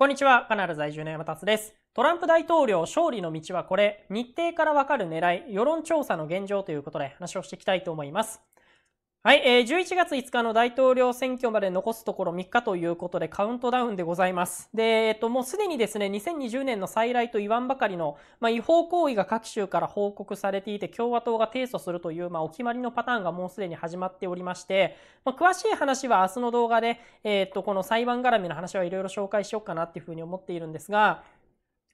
こんにちは、カナル在住の山達です。トランプ大統領勝利の道はこれ、日程からわかる狙い、世論調査の現状ということで話をしていきたいと思います。はい、えー、11月5日の大統領選挙まで残すところ3日ということでカウントダウンでございます。で、えっと、もうすでにですね、2020年の再来と言わんばかりの、まあ、違法行為が各州から報告されていて、共和党が提訴するという、まあ、お決まりのパターンがもうすでに始まっておりまして、まあ、詳しい話は明日の動画で、えっと、この裁判絡みの話はいろいろ紹介しようかなっていうふうに思っているんですが、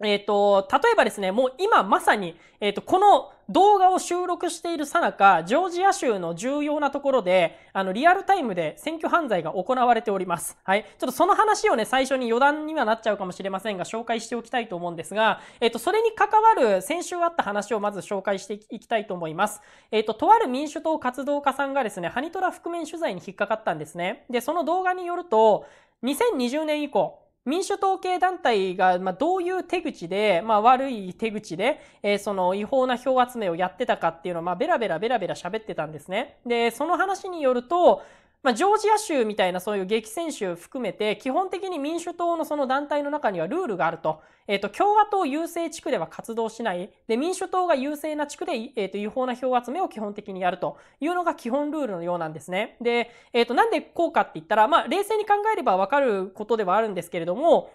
えっ、ー、と、例えばですね、もう今まさに、えっ、ー、と、この動画を収録しているさなか、ジョージア州の重要なところで、あの、リアルタイムで選挙犯罪が行われております。はい。ちょっとその話をね、最初に余談にはなっちゃうかもしれませんが、紹介しておきたいと思うんですが、えっ、ー、と、それに関わる先週あった話をまず紹介していきたいと思います。えっ、と、とある民主党活動家さんがですね、ハニトラ覆面取材に引っかかったんですね。で、その動画によると、2020年以降、民主党系団体が、まあ、どういう手口で、まあ、悪い手口で、えー、その違法な票集めをやってたかっていうのを、まあ、ベラベラベラベラ喋ってたんですね。で、その話によると、まあ、ジョージア州みたいなそういう激戦州含めて、基本的に民主党のその団体の中にはルールがあると。えっ、ー、と、共和党優勢地区では活動しない。で、民主党が優勢な地区で、えっ、ー、と、違法な票集めを基本的にやるというのが基本ルールのようなんですね。で、えっ、ー、と、なんでこうかって言ったら、まあ、冷静に考えればわかることではあるんですけれども、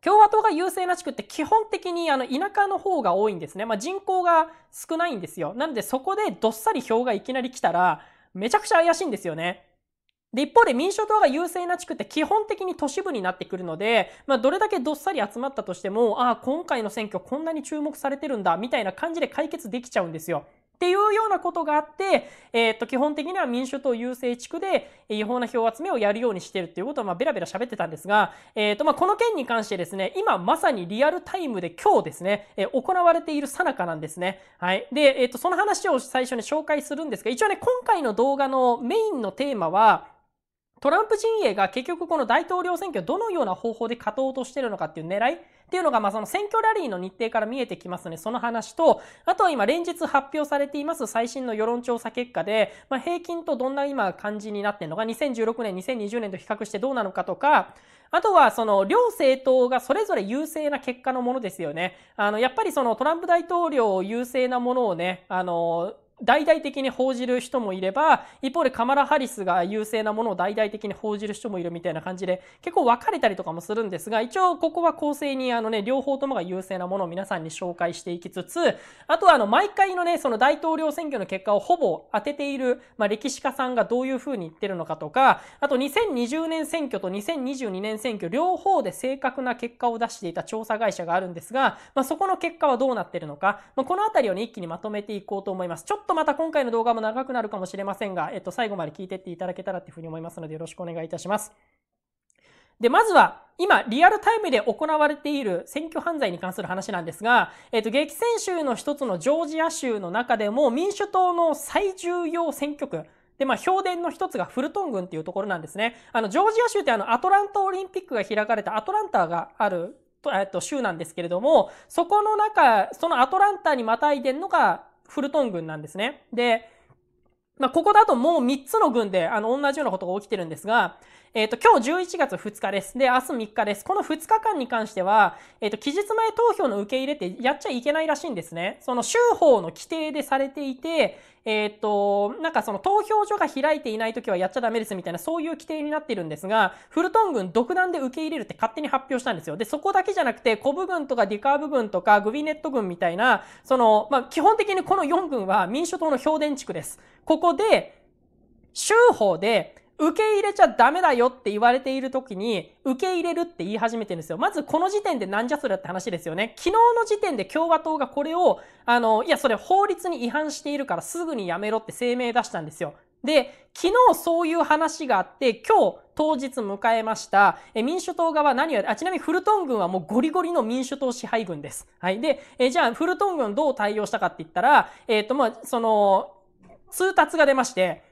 共和党が優勢な地区って基本的にあの田舎の方が多いんですね。まあ、人口が少ないんですよ。なのでそこでどっさり票がいきなり来たらめちゃくちゃ怪しいんですよね。で、一方で民主党が優勢な地区って基本的に都市部になってくるので、まあ、どれだけどっさり集まったとしても、ああ、今回の選挙こんなに注目されてるんだ、みたいな感じで解決できちゃうんですよ。っていうようなことがあって、えー、っと、基本的には民主党優勢地区で違法な票集めをやるようにしてるっていうことを、まあ、ベラベラ喋ってたんですが、えー、っと、まあ、この件に関してですね、今まさにリアルタイムで今日ですね、えー、行われている最中なんですね。はい。で、えっと、その話を最初に紹介するんですが、一応ね、今回の動画のメインのテーマは、トランプ陣営が結局この大統領選挙どのような方法で勝とうとしてるのかっていう狙いっていうのが、まあ、その選挙ラリーの日程から見えてきますね。その話と、あとは今連日発表されています最新の世論調査結果で、まあ、平均とどんな今感じになってるのか、2016年、2020年と比較してどうなのかとか、あとはその両政党がそれぞれ優勢な結果のものですよね。あの、やっぱりそのトランプ大統領優勢なものをね、あの、大々的に報じる人もいれば、一方でカマラ・ハリスが優勢なものを大々的に報じる人もいるみたいな感じで、結構分かれたりとかもするんですが、一応ここは公正にあのね、両方ともが優勢なものを皆さんに紹介していきつつ、あとはあの、毎回のね、その大統領選挙の結果をほぼ当てている、まあ、歴史家さんがどういう風に言ってるのかとか、あと2020年選挙と2022年選挙両方で正確な結果を出していた調査会社があるんですが、まあ、そこの結果はどうなってるのか、まあ、この辺りをね、一気にまとめていこうと思います。ちょっっとまた今回の動画も長くなるかもしれませんが、えっと、最後まで聞いてっていただけたらっていうふうに思いますので、よろしくお願いいたします。で、まずは、今、リアルタイムで行われている選挙犯罪に関する話なんですが、えっと、激戦州の一つのジョージア州の中でも、民主党の最重要選挙区、で、まあ、評伝の一つがフルトン郡っていうところなんですね。あの、ジョージア州ってあの、アトランタオリンピックが開かれたアトランタがある、えっと、州なんですけれども、そこの中、そのアトランタにまたいでんのが、フルトン軍なんですね。で、まあ、ここだともう3つの軍で、あの、同じようなことが起きてるんですが、えっ、ー、と、今日11月2日です。で、明日3日です。この2日間に関しては、えっ、ー、と、期日前投票の受け入れってやっちゃいけないらしいんですね。その、州法の規定でされていて、えっ、と、なんかその投票所が開いていない時はやっちゃダメですみたいなそういう規定になってるんですが、フルトン軍独断で受け入れるって勝手に発表したんですよ。で、そこだけじゃなくて、コブ軍とかディカーブ軍とかグビネット軍みたいな、その、まあ、基本的にこの4軍は民主党の評伝地区です。ここで、州法で、受け入れちゃダメだよって言われている時に、受け入れるって言い始めてるんですよ。まずこの時点でなんじゃそりゃって話ですよね。昨日の時点で共和党がこれを、あの、いや、それ法律に違反しているからすぐにやめろって声明出したんですよ。で、昨日そういう話があって、今日当日迎えました。え民主党側何をあ、ちなみにフルトン軍はもうゴリゴリの民主党支配軍です。はい。で、えじゃあフルトン軍どう対応したかって言ったら、えっ、ー、と、まあ、その、通達が出まして、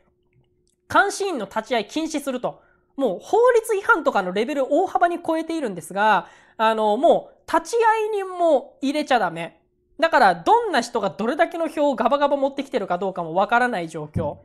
監視員の立ち会い禁止すると。もう法律違反とかのレベル大幅に超えているんですが、あの、もう立ち会い人も入れちゃダメ。だから、どんな人がどれだけの票をガバガバ持ってきてるかどうかもわからない状況。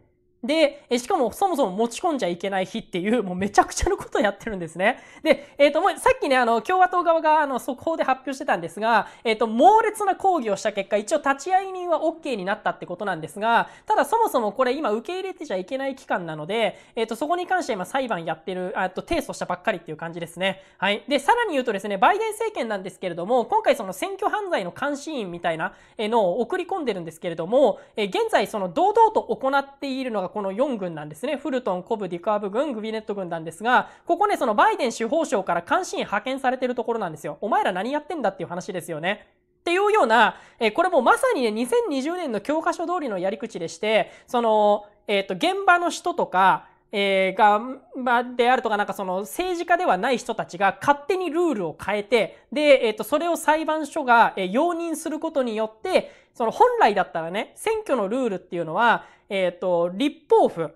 で、えしかもそもそも持ち込んじゃいけない日っていう、もうめちゃくちゃのことをやってるんですね。で、えっ、ー、と、もうさっきね、あの、共和党側が、あの、速報で発表してたんですが、えっ、ー、と、猛烈な抗議をした結果、一応立ち会い人は OK になったってことなんですが、ただそもそもこれ今受け入れてちゃいけない期間なので、えっ、ー、と、そこに関して今裁判やってる、あと、提訴したばっかりっていう感じですね。はい。で、さらに言うとですね、バイデン政権なんですけれども、今回その選挙犯罪の監視員みたいなのを送り込んでるんですけれども、え現在その堂々と行っているのがこの4軍なんですね。フルトン、コブ、ディカーブ軍、グビネット軍なんですが、ここね、そのバイデン司法省から監視員派遣されてるところなんですよ。お前ら何やってんだっていう話ですよね。っていうような、えこれもまさにね、2020年の教科書通りのやり口でして、その、えっ、ー、と、現場の人とか、えー、が、まあ、であるとか、なんかその政治家ではない人たちが勝手にルールを変えて、で、えっ、ー、と、それを裁判所が、えー、容認することによって、その本来だったらね、選挙のルールっていうのは、えっ、ー、と、立法府、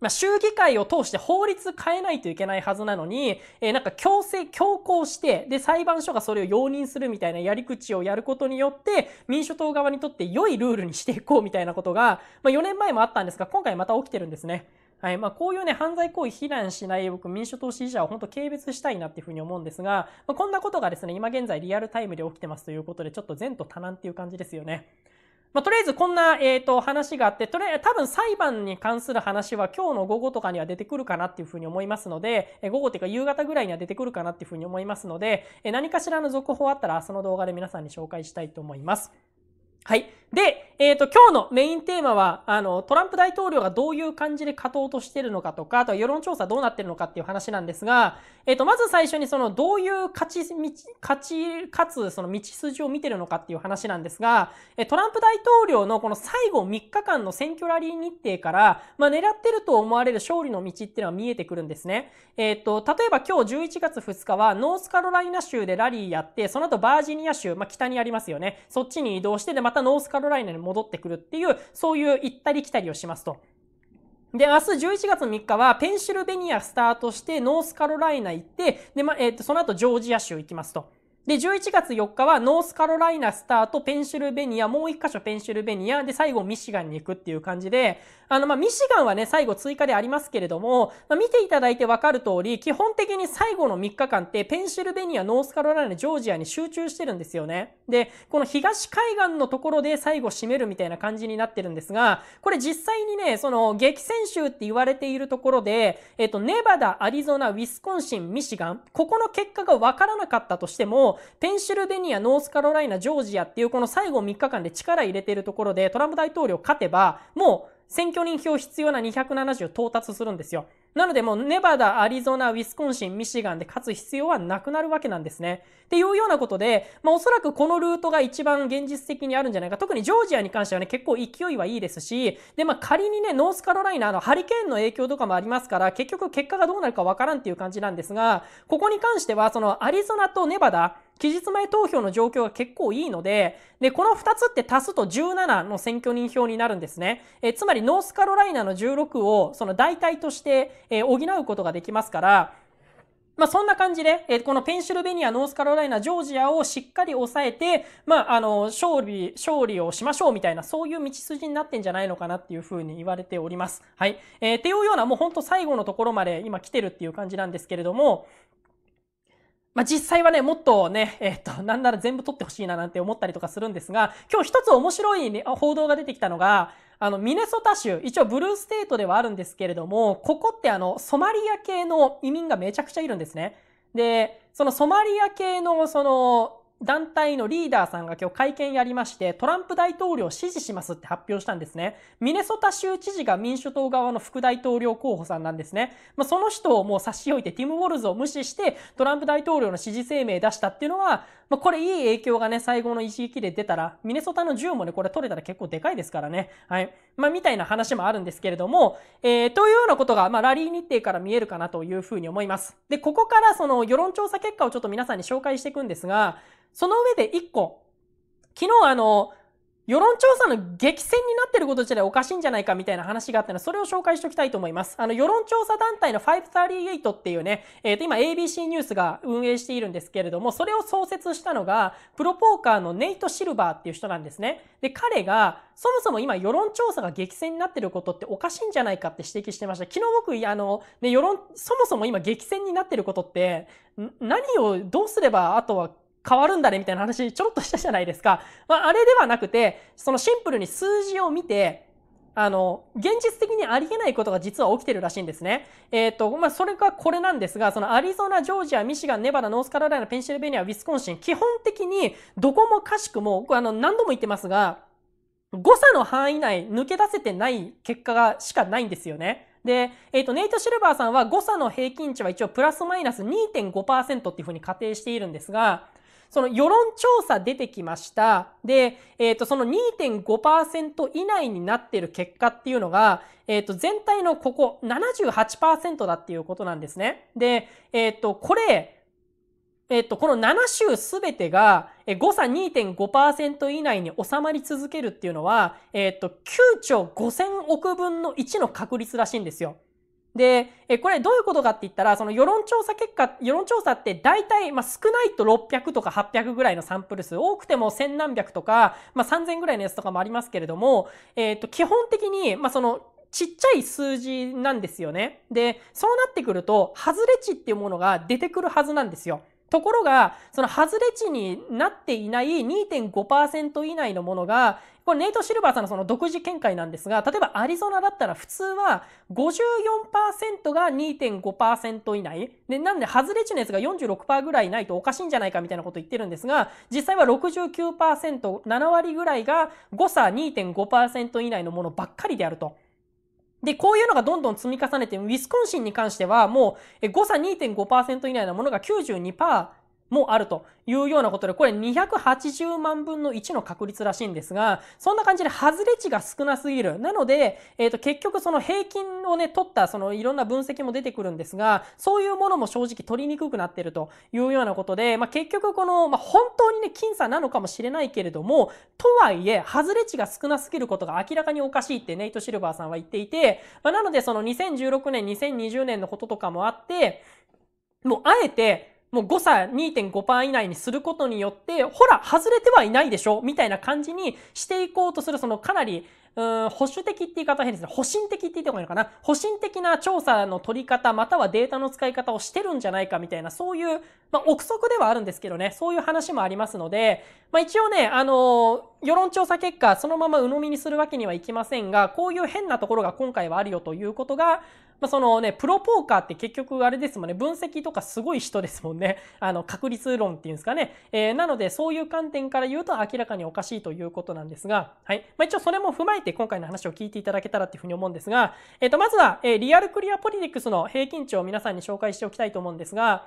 まあ、議会を通して法律変えないといけないはずなのに、えー、なんか強制、強行して、で、裁判所がそれを容認するみたいなやり口をやることによって、民主党側にとって良いルールにしていこうみたいなことが、まあ、4年前もあったんですが、今回また起きてるんですね。はい。まあ、こういうね、犯罪行為非難しない僕、民主党支持者は本当軽蔑したいなっていうふうに思うんですが、まあ、こんなことがですね、今現在リアルタイムで起きてますということで、ちょっと前途多難っていう感じですよね。まあ、とりあえずこんな、えっ、と、話があって、とりあえず多分裁判に関する話は今日の午後とかには出てくるかなっていうふうに思いますので、え午後っていうか夕方ぐらいには出てくるかなっていうふうに思いますので、え何かしらの続報あったら、その動画で皆さんに紹介したいと思います。はい。で、えっ、ー、と、今日のメインテーマは、あの、トランプ大統領がどういう感じで勝とうとしてるのかとか、あとは世論調査どうなってるのかっていう話なんですが、えっ、ー、と、まず最初にその、どういう勝ち、勝ち、勝つ、その道筋を見てるのかっていう話なんですが、トランプ大統領のこの最後3日間の選挙ラリー日程から、まあ、狙ってると思われる勝利の道っていうのは見えてくるんですね。えっ、ー、と、例えば今日11月2日は、ノースカロライナ州でラリーやって、その後バージニア州、まあ、北にありますよね。そっちに移動して、で、またノースカロロライナに戻ってくるっていう、そういう行ったり来たりをしますと。で、明日11月3日はペンシルベニアスタートしてノースカロライナ行って、で、ま、えっ、ー、と、その後ジョージア州行きますと。で、11月4日はノースカロライナスタート、ペンシルベニア、もう一箇所ペンシルベニア、で、最後ミシガンに行くっていう感じで、あの、まあ、ミシガンはね、最後追加でありますけれども、まあ、見ていただいてわかる通り、基本的に最後の3日間って、ペンシルベニア、ノースカロライナ、ジョージアに集中してるんですよね。で、この東海岸のところで最後締めるみたいな感じになってるんですが、これ実際にね、その、激戦州って言われているところで、えっと、ネバダ、アリゾナ、ウィスコンシン、ミシガン、ここの結果がわからなかったとしても、ペンシルベニア、ノースカロライナ、ジョージアっていうこの最後3日間で力入れてるところで、トランプ大統領勝てば、もう選挙人票必要な270到達するんですよ。なのでもうネバダ、アリゾナ、ウィスコンシン、ミシガンで勝つ必要はなくなるわけなんですね。っていうようなことで、まあおそらくこのルートが一番現実的にあるんじゃないか。特にジョージアに関してはね、結構勢いはいいですし、でまあ仮にね、ノースカロライナ、の、ハリケーンの影響とかもありますから、結局結果がどうなるかわからんっていう感じなんですが、ここに関してはそのアリゾナとネバダ、期日前投票の状況が結構いいので、で、この2つって足すと17の選挙人票になるんですね。えつまりノースカロライナの16をその代替として、え補うことができますから、まあ、そんな感じで、えこのペンシルベニア、ノースカロライナ、ジョージアをしっかり抑えて、まあ、あの、勝利、勝利をしましょうみたいな、そういう道筋になってんじゃないのかなっていうふうに言われております。はい。えー、っていうような、もうほんと最後のところまで今来てるっていう感じなんですけれども、まあ、実際はね、もっとね、えっ、と、なんなら全部取ってほしいななんて思ったりとかするんですが、今日一つ面白い、ね、報道が出てきたのが、あの、ミネソタ州、一応ブルーステートではあるんですけれども、ここってあの、ソマリア系の移民がめちゃくちゃいるんですね。で、そのソマリア系の、その、団体のリーダーさんが今日会見やりまして、トランプ大統領を支持しますって発表したんですね。ミネソタ州知事が民主党側の副大統領候補さんなんですね。まあ、その人をもう差し置いて、ティム・ウォルズを無視して、トランプ大統領の支持声明出したっていうのは、まあ、これいい影響がね、最後の一撃で出たら、ミネソタの銃もね、これ取れたら結構でかいですからね。はい。まあ、みたいな話もあるんですけれども、えー、というようなことが、まあ、ラリー日程から見えるかなというふうに思います。で、ここからその世論調査結果をちょっと皆さんに紹介していくんですが、その上で1個、昨日あの、世論調査の激戦になってること自体おかしいんじゃないかみたいな話があったので、それを紹介しておきたいと思います。あの、世論調査団体の538っていうね、えっ、ー、と、今 ABC ニュースが運営しているんですけれども、それを創設したのが、プロポーカーのネイト・シルバーっていう人なんですね。で、彼が、そもそも今世論調査が激戦になってることっておかしいんじゃないかって指摘してました。昨日僕、あの、ね、世論、そもそも今激戦になってることって、何をどうすれば、あとは変わるんだねみたいな話ちょろっとしたじゃないですか。まあ、あれではなくて、そのシンプルに数字を見て、あの、現実的にありえないことが実は起きてるらしいんですね。えっ、ー、と、まあ、それがこれなんですが、そのアリゾナ、ジョージア、ミシガン、ネバダ、ノースカロライナ、ペンシルベニア、ウィスコンシン、基本的にどこもかしくも、あの、何度も言ってますが、誤差の範囲内抜け出せてない結果がしかないんですよね。で、えっ、ー、と、ネイト・シルバーさんは誤差の平均値は一応プラスマイナス2.5%っていうふうに仮定しているんですが、その世論調査出てきました。で、えっ、ー、と、その2.5%以内になってる結果っていうのが、えっ、ー、と、全体のここ78%だっていうことなんですね。で、えっ、ー、と、これ、えっと、この7州すべてが誤差2.5%以内に収まり続けるっていうのは、えっと、9兆5000億分の1の確率らしいんですよ。で、え、これどういうことかって言ったら、その世論調査結果、世論調査って大体、まあ、少ないと600とか800ぐらいのサンプル数、多くても1 0 0何百とか、まあ、3000ぐらいのやつとかもありますけれども、えっ、ー、と、基本的に、まあ、その、ちっちゃい数字なんですよね。で、そうなってくると、外れ値っていうものが出てくるはずなんですよ。ところが、その外れ値になっていない2.5%以内のものが、これネイト・シルバーさんのその独自見解なんですが、例えばアリゾナだったら普通は54%が2.5%以内。で、なんで外れ値のやつが46%ぐらいないとおかしいんじゃないかみたいなこと言ってるんですが、実際は69%、7割ぐらいが誤差2.5%以内のものばっかりであると。で、こういうのがどんどん積み重ねて、ウィスコンシンに関してはもう誤差2.5%以内のものが92%、もあるというようなことで、これ280万分の1の確率らしいんですが、そんな感じで外れ値が少なすぎる。なので、えっ、ー、と、結局その平均をね、取ったそのいろんな分析も出てくるんですが、そういうものも正直取りにくくなってるというようなことで、まあ、結局この、まあ、本当にね、僅差なのかもしれないけれども、とはいえ、外れ値が少なすぎることが明らかにおかしいってネイト・シルバーさんは言っていて、まあ、なのでその2016年、2020年のこととかもあって、もうあえてもう誤差2.5%以内にすることによって、ほら、外れてはいないでしょみたいな感じにしていこうとする、そのかなり、うん、保守的って言い方変ですね。保身的って言ってもいいのかな保身的な調査の取り方、またはデータの使い方をしてるんじゃないかみたいな、そういう、まあ、憶測ではあるんですけどね、そういう話もありますので、まあ、一応ね、あのー、世論調査結果、そのまま鵜呑みにするわけにはいきませんが、こういう変なところが今回はあるよということが、まあ、そのね、プロポーカーって結局あれですもんね、分析とかすごい人ですもんね。あの、確率論っていうんですかね。えー、なので、そういう観点から言うと明らかにおかしいということなんですが、はい。まあ、一応それも踏まえて今回の話を聞いていただけたらっていうふうに思うんですが、えっ、ー、と、まずは、えー、リアルクリアポリティクスの平均値を皆さんに紹介しておきたいと思うんですが、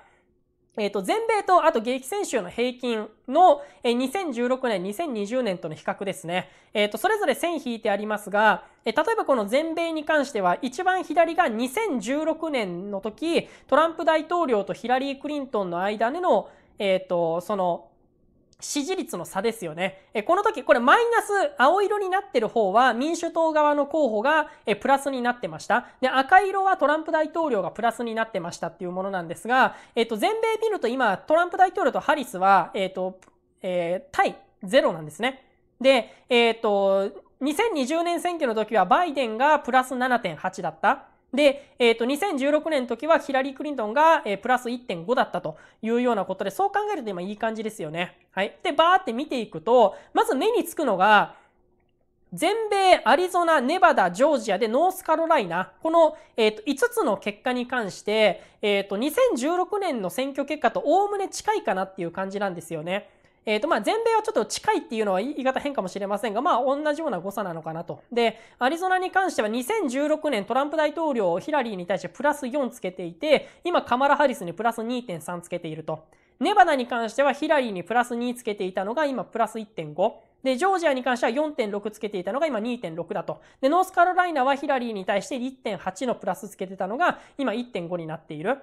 えっ、ー、と、全米と、あと現役選手の平均の、えー、2016年、2020年との比較ですね。えっ、ー、と、それぞれ線引いてありますが、えー、例えばこの全米に関しては、一番左が2016年の時、トランプ大統領とヒラリー・クリントンの間での、えっ、と、その、支持率の差ですよね。えこの時、これマイナス青色になってる方は民主党側の候補がえプラスになってました。で、赤色はトランプ大統領がプラスになってましたっていうものなんですが、えっと、全米見ると今、トランプ大統領とハリスは、えっと、えー、対ゼロなんですね。で、えっと、2020年選挙の時はバイデンがプラス7.8だった。で、えっ、ー、と、2016年の時はヒラリー・クリントンが、えー、プラス1.5だったというようなことで、そう考えると今いい感じですよね。はい。で、バーって見ていくと、まず目につくのが、全米、アリゾナ、ネバダ、ジョージアでノースカロライナ、この、えーと、5つの結果に関して、えっ、ー、と、2016年の選挙結果とおおむね近いかなっていう感じなんですよね。えっ、ー、と、まあ、全米はちょっと近いっていうのは言い方変かもしれませんが、まあ、同じような誤差なのかなと。で、アリゾナに関しては2016年トランプ大統領ヒラリーに対してプラス4つけていて、今カマラ・ハリスにプラス2.3つけていると。ネバダに関してはヒラリーにプラス2つけていたのが今プラス1.5。で、ジョージアに関しては4.6つけていたのが今2.6だと。で、ノースカロライナはヒラリーに対して1.8のプラスつけてたのが今1.5になっている。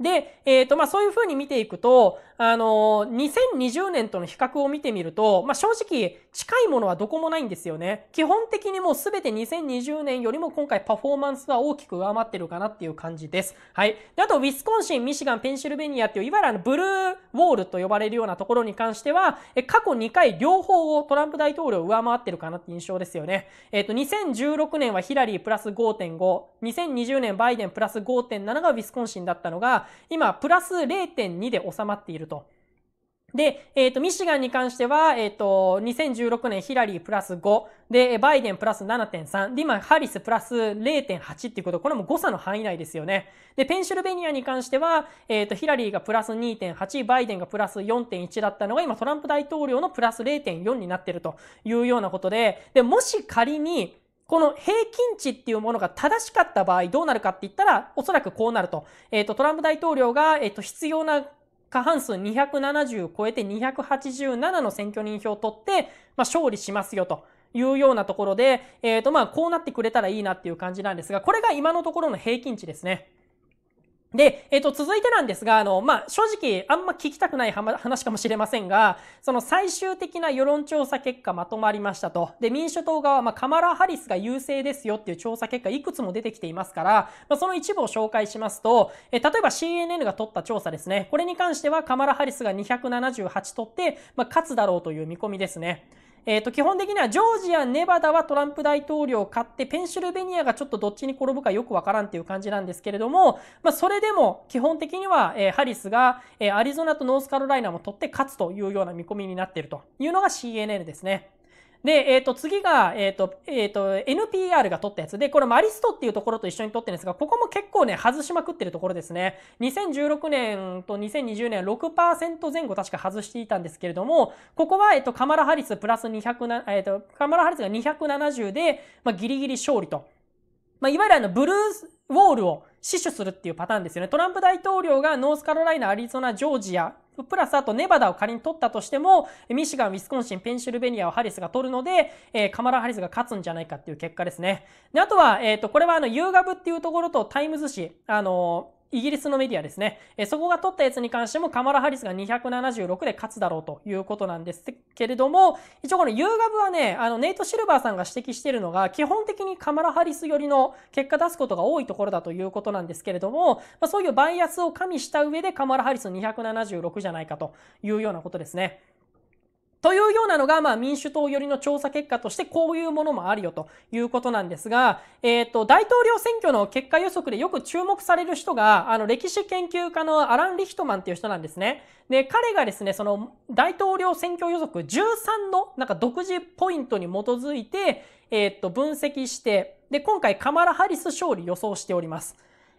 で、えっ、ー、と、まあ、そういうふうに見ていくと、あのー、2020年との比較を見てみると、まあ、正直、近いものはどこもないんですよね。基本的にもうすべて2020年よりも今回パフォーマンスは大きく上回ってるかなっていう感じです。はい。で、あと、ウィスコンシン、ミシガン、ペンシルベニアっていう、いわゆるあの、ブルーウォールと呼ばれるようなところに関しては、え過去2回両方をトランプ大統領上回ってるかなって印象ですよね。えっ、ー、と、2016年はヒラリープラス5.5、2020年バイデンプラス5.7がウィスコンシンだったのが、今プラス0.2で収まっていると。で、えっ、ー、と、ミシガンに関しては、えっ、ー、と、2016年ヒラリープラス5、で、バイデンプラス7.3、で、今、ハリスプラス0.8っていうこと、これも誤差の範囲内ですよね。で、ペンシルベニアに関しては、えっ、ー、と、ヒラリーがプラス2.8、バイデンがプラス4.1だったのが、今、トランプ大統領のプラス0.4になってるというようなことで、で、もし仮に、この平均値っていうものが正しかった場合どうなるかって言ったら、おそらくこうなると。えっ、ー、と、トランプ大統領が、えっ、ー、と、必要な過半数270を超えて287の選挙人票を取って、まあ、勝利しますよと。いうようなところで、えっ、ー、と、まあ、こうなってくれたらいいなっていう感じなんですが、これが今のところの平均値ですね。で、えっ、ー、と、続いてなんですが、あの、まあ、正直、あんま聞きたくない話かもしれませんが、その最終的な世論調査結果まとまりましたと。で、民主党側は、まあ、カマラ・ハリスが優勢ですよっていう調査結果いくつも出てきていますから、まあ、その一部を紹介しますと、えー、例えば CNN が取った調査ですね。これに関しては、カマラ・ハリスが278取って、まあ、勝つだろうという見込みですね。えっ、ー、と、基本的にはジョージア、ネバダはトランプ大統領を買って、ペンシルベニアがちょっとどっちに転ぶかよくわからんっていう感じなんですけれども、まあ、それでも基本的には、えー、ハリスが、えー、アリゾナとノースカロライナも取って勝つというような見込みになっているというのが CNN ですね。で、えっ、ー、と、次が、えっ、ー、と、えっ、ー、と、NPR が取ったやつで、これマリストっていうところと一緒に取ってるんですが、ここも結構ね、外しまくってるところですね。2016年と2020年6%前後確か外していたんですけれども、ここは、えっ、と、カマラ・ハリスプラス200な、えっ、と、カマラ・ハリスが270で、まあ、ギリギリ勝利と。まあ、いわゆるあの、ブルーウォールを死守するっていうパターンですよね。トランプ大統領がノースカロライナ、アリゾナ、ジョージア、プラスあとネバダを仮に取ったとしても、ミシガン、ウィスコンシン、ペンシルベニアをハリスが取るので、えー、カマラ・ハリスが勝つんじゃないかっていう結果ですね。で、あとは、えっ、ー、と、これはあの、ユーガブっていうところとタイムズ紙、あのイギリスのメディアですね。えそこが取ったやつに関してもカマラ・ハリスが276で勝つだろうということなんですけれども、一応このユーガブはね、あのネイト・シルバーさんが指摘しているのが、基本的にカマラ・ハリス寄りの結果出すことが多いところだということなんですけれども、まあ、そういうバイアスを加味した上でカマラ・ハリス276じゃないかというようなことですね。というようなのが、まあ、民主党寄りの調査結果として、こういうものもあるよということなんですが、えっ、ー、と、大統領選挙の結果予測でよく注目される人が、あの、歴史研究家のアラン・リヒトマンっていう人なんですね。で、彼がですね、その、大統領選挙予測13の、なんか独自ポイントに基づいて、えっ、ー、と、分析して、で、今回カマラ・ハリス勝利予想しております。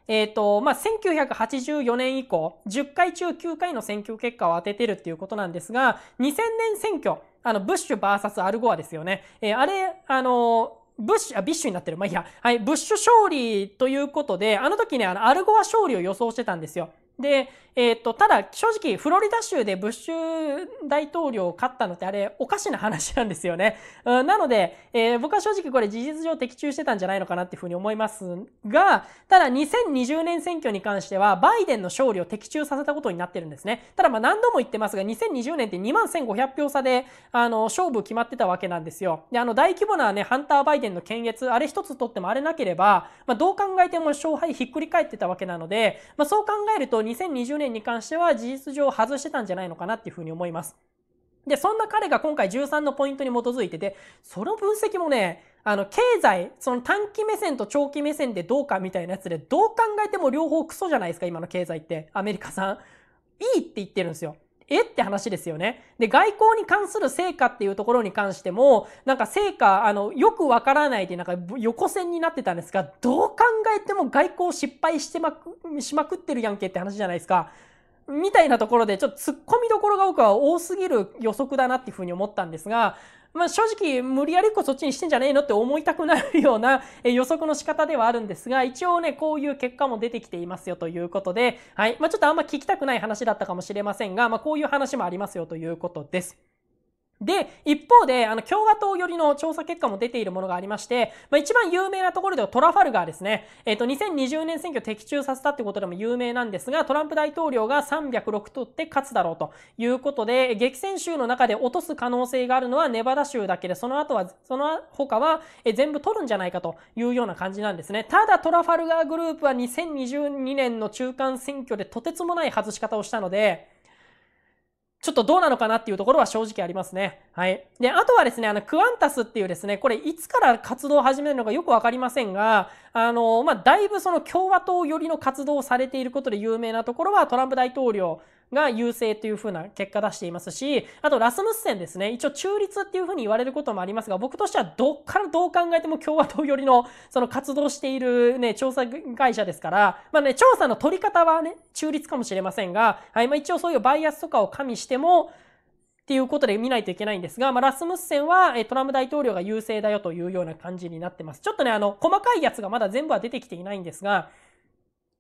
えっ、ー、と、まあ、1984年以降、10回中9回の選挙結果を当ててるっていうことなんですが、2000年選挙、あの、ブッシュ VS アルゴアですよね。えー、あれ、あのブッシュ、あ、ビッシュになってる。まあ、いいや。はい、ブッシュ勝利ということで、あの時ね、あの、アルゴア勝利を予想してたんですよ。で、えっ、と、ただ正直フロリダ州でブッシュ大統領を勝ったのってあれおかしな話なんですよね。うん、なので、えー、僕は正直これ事実上的中してたんじゃないのかなっていうふうに思いますが、ただ2020年選挙に関してはバイデンの勝利を的中させたことになってるんですね。ただま何度も言ってますが2020年って2万1500票差であの勝負決まってたわけなんですよ。で、あの大規模なね、ハンター・バイデンの検閲、あれ一つ取ってもあれなければ、まあ、どう考えても勝敗ひっくり返ってたわけなので、まあ、そう考えると2020年年に関しては事実上外してたんじゃないのかなっていうふうに思います。で、そんな彼が今回13のポイントに基づいてて、その分析もね、あの、経済、その短期目線と長期目線でどうかみたいなやつで、どう考えても両方クソじゃないですか、今の経済って。アメリカさん。いいって言ってるんですよ。えって話ですよね。で、外交に関する成果っていうところに関しても、なんか成果、あの、よくわからないで、なんか横線になってたんですが、どう考えても外交失敗してまく、しまくってるやんけって話じゃないですか。みたいなところで、ちょっと突っ込みどころが僕は多すぎる予測だなっていうふうに思ったんですが、まあ、正直無理やりっこそっちにしてんじゃねえのって思いたくなるような予測の仕方ではあるんですが、一応ね、こういう結果も出てきていますよということで、はい。まあ、ちょっとあんま聞きたくない話だったかもしれませんが、まあ、こういう話もありますよということです。で、一方で、あの、共和党寄りの調査結果も出ているものがありまして、まあ、一番有名なところではトラファルガーですね。えっ、ー、と、2020年選挙的中させたってことでも有名なんですが、トランプ大統領が306取って勝つだろうということで、激戦州の中で落とす可能性があるのはネバダ州だけで、その後は、その他は、え全部取るんじゃないかというような感じなんですね。ただ、トラファルガーグループは2022年の中間選挙でとてつもない外し方をしたので、ちょっとどうなのかなっていうところは正直ありますね。はい。で、あとはですね、あの、クアンタスっていうですね、これいつから活動を始めるのかよくわかりませんが、あの、まあ、だいぶその共和党寄りの活動をされていることで有名なところはトランプ大統領が優勢という風な結果出していますし、あとラスムス戦ですね、一応中立っていう風に言われることもありますが、僕としてはどっからどう考えても共和党寄りのその活動しているね、調査会社ですから、まあね、調査の取り方はね、中立かもしれませんが、はい、まあ一応そういうバイアスとかを加味しても、っていうことで見ないといけないんですが、まあ、ラスムス戦はトランプ大統領が優勢だよというような感じになってます。ちょっとね、あの、細かいやつがまだ全部は出てきていないんですが、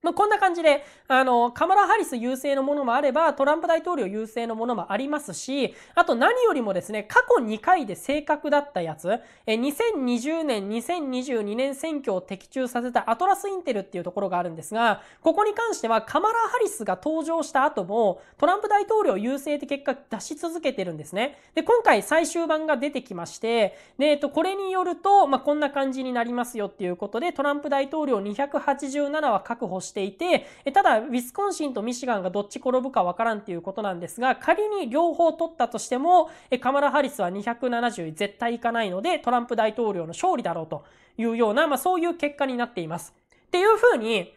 まあ、こんな感じで、あの、カマラ・ハリス優勢のものもあれば、トランプ大統領優勢のものもありますし、あと何よりもですね、過去2回で正確だったやつ、え2020年、2022年選挙を的中させたアトラス・インテルっていうところがあるんですが、ここに関してはカマラ・ハリスが登場した後も、トランプ大統領優勢って結果出し続けてるんですね。で、今回最終版が出てきまして、で、えっと、これによると、まあ、こんな感じになりますよっていうことで、トランプ大統領287は確保して、していて、ただ、ウィスコンシンとミシガンがどっち転ぶかわからんっていうことなんですが、仮に両方取ったとしても、カマラ・ハリスは270絶対いかないので、トランプ大統領の勝利だろうというような、まあそういう結果になっています。っていうふうに、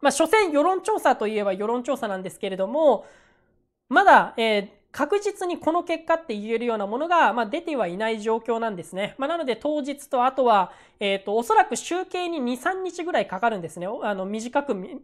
まあ所詮世論調査といえば世論調査なんですけれども、まだ、えー確実にこの結果って言えるようなものが、まあ、出てはいない状況なんですね。まあ、なので当日とあとは、えっ、ー、と、おそらく集計に2、3日ぐらいかかるんですね。あの、短く見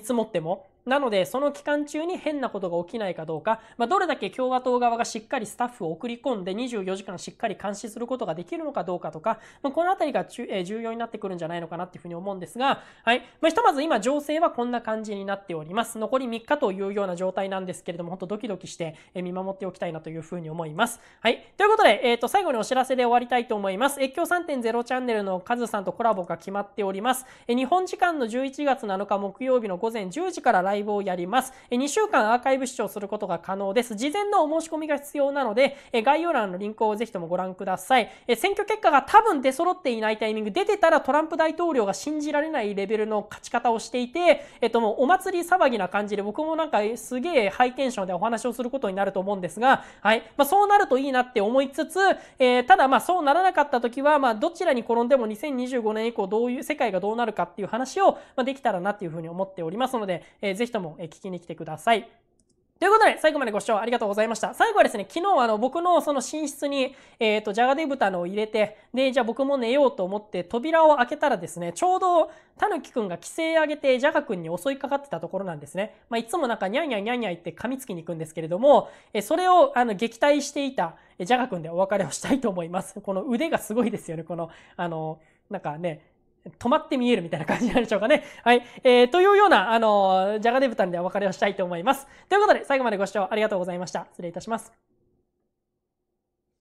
積もっても。なので、その期間中に変なことが起きないかどうか、まあ、どれだけ共和党側がしっかりスタッフを送り込んで24時間しっかり監視することができるのかどうかとか、まあ、このあたりが重要になってくるんじゃないのかなっていうふうに思うんですが、はい。まあ、ひとまず今情勢はこんな感じになっております。残り3日というような状態なんですけれども、本当ドキドキして見守っておきたいなというふうに思います。はい。ということで、えっ、ー、と、最後にお知らせで終わりたいと思います。越境3.0チャンネルのカズさんとコラボが決まっております。え日本時間の11月7日木曜日の午前10時からライブをやります。2週間アーカイブ視聴することが可能です。事前のお申し込みが必要なので、概要欄のリンクをぜひともご覧ください。選挙結果が多分出揃っていないタイミング、出てたらトランプ大統領が信じられないレベルの勝ち方をしていて、えっともうお祭り騒ぎな感じで僕もなんかすげえハイテンションでお話をすることになると思うんですが、はい。まあ、そうなるといいなって思いつつ、えー、ただまあそうならなかった時は、まあどちらに転んでも2025年以降どういう世界がどうなるかっていう話を、まあ、できたらなっていうふうに思っておりますので、えー、ぜぜひとも聞きに来てください。ということで、最後までご視聴ありがとうございました。最後はですね、昨日あの、僕のその寝室に、えっ、ー、と、じゃがで豚のを入れて、で、じゃあ僕も寝ようと思って扉を開けたらですね、ちょうど、たぬきくんが規制上げて、じゃがくんに襲いかかってたところなんですね。まあ、いつもなんか、にゃんにゃんにゃんにゃんって噛みつきに行くんですけれども、えそれを、あの、撃退していた、じゃがくんでお別れをしたいと思います。この腕がすごいですよね、この、あの、なんかね、止まって見えるみたいな感じなんでしょうかね。はい。えー、というような、あの、じゃがねぶたんでお別れをしたいと思います。ということで、最後までご視聴ありがとうございました。失礼いたします。